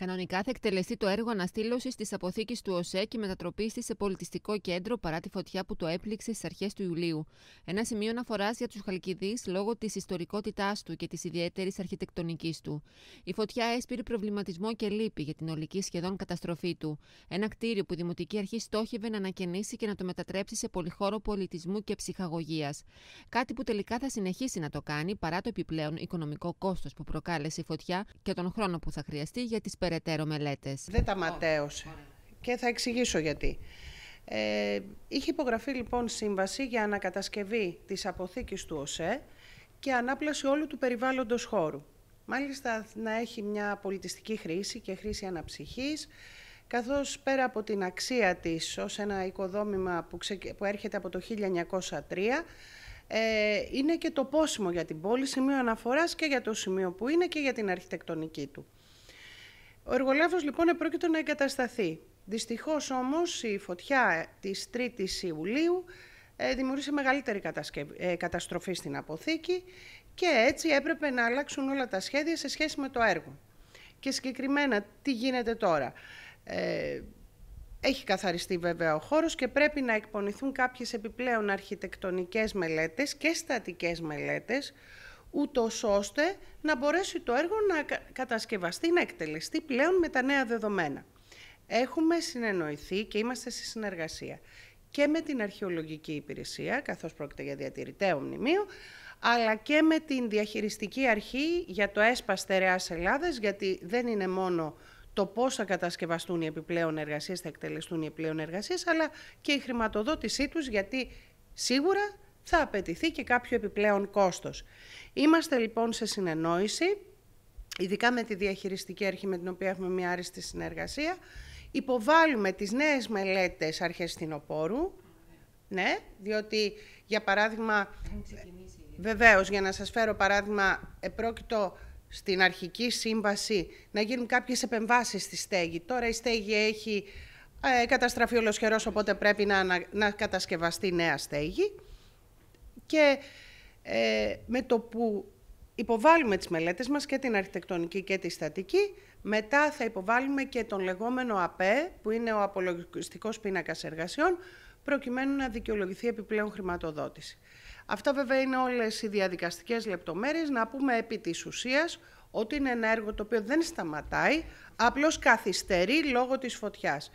Κανονικά θα εκτελεστεί το έργο αναστήλωσης της αποθήκης του ΟΣΕ και μετατροπή της σε πολιτιστικό κέντρο παρά τη φωτιά που το έπληξε στις αρχές του Ιουλίου. Ένα σημείο αναφοράς για τους Χαλκιδείς λόγω της ιστορικότητάς του και της ιδιαίτερης αρχιτεκτονικής του. Η φωτιά έσπηρε προβληματισμό και λύπη για την ολική σχεδόν καταστροφή του. Ένα κτίριο που η Δημοτική Αρχή στόχευε να ανακαινήσει και να το μετατρέψει σε πολυχώρο πολιτισμού και ψυχαγωγίας. Κάτι που τελικά θα συνεχίσει να το κάνει παρά το επιπλέον οικονομικό κόστος που προκάλεσε η φωτιά και τον χρόνο που θα χρειαστεί για τις δεν τα ματέωσε. Και θα εξηγήσω γιατί. Ε, είχε υπογραφεί λοιπόν σύμβαση για ανακατασκευή της αποθήκης του ΟΣΕ και ανάπλαση όλου του περιβάλλοντος χώρου. Μάλιστα να έχει μια πολιτιστική χρήση και χρήση αναψυχής, καθώς πέρα από την αξία της ως ένα οικοδόμημα που, έρχεται από το 1903, ε, είναι και το πόσιμο για την πόλη, σημείο αναφοράς και για το σημείο που είναι και για την αρχιτεκτονική του. Ο εργολάβος λοιπόν επρόκειτο να εγκατασταθεί. Δυστυχώς όμως η φωτιά ε, της 3ης Ιουλίου ε, δημιούργησε μεγαλύτερη ε, καταστροφή στην αποθήκη και έτσι έπρεπε να αλλάξουν όλα τα σχέδια σε σχέση με το έργο. Και συγκεκριμένα τι γίνεται τώρα. Ε, έχει καθαριστεί βέβαια ο χώρος και πρέπει να εκπονηθούν κάποιες επιπλέον αρχιτεκτονικές μελέτες και στατικές μελέτες ούτως ώστε να μπορέσει το έργο να κατασκευαστεί, να εκτελεστεί πλέον με τα νέα δεδομένα. Έχουμε συνεννοηθεί και είμαστε σε συνεργασία και με την αρχαιολογική υπηρεσία, καθώς πρόκειται για διατηρητέο μνημείο, αλλά και με την διαχειριστική αρχή για το ΕΣΠΑ Στερεάς Ελλάδας, γιατί δεν είναι μόνο το πώς θα κατασκευαστούν οι επιπλέον εργασίες, θα εκτελεστούν οι επιπλέον εργασίες, αλλά και η χρηματοδότησή τους, γιατί σίγουρα θα απαιτηθεί και κάποιο επιπλέον κόστος. Είμαστε λοιπόν σε συνεννόηση, ειδικά με τη διαχειριστική αρχή με την οποία έχουμε μια άριστη συνεργασία, υποβάλλουμε τις νέες μελέτες αρχές φθινοπόρου, ναι, διότι για παράδειγμα, βεβαίως για να σας φέρω παράδειγμα, επρόκειτο στην αρχική σύμβαση να γίνουν κάποιες επεμβάσεις στη στέγη. Τώρα η στέγη έχει ε, καταστραφεί ολοσχερός, οπότε πρέπει να, να, να κατασκευαστεί νέα στέγη. Και ε, με το που υποβάλλουμε τις μελέτες μας και την αρχιτεκτονική και τη στατική, μετά θα υποβάλλουμε και τον λεγόμενο ΑΠΕ, που είναι ο απολογιστικός πίνακας εργασιών, προκειμένου να δικαιολογηθεί επιπλέον χρηματοδότηση. Αυτά βέβαια είναι όλες οι διαδικαστικές λεπτομέρειες. Να πούμε επί της ουσίας ότι είναι ένα έργο το οποίο δεν σταματάει, απλώς καθυστερεί λόγω της φωτιάς.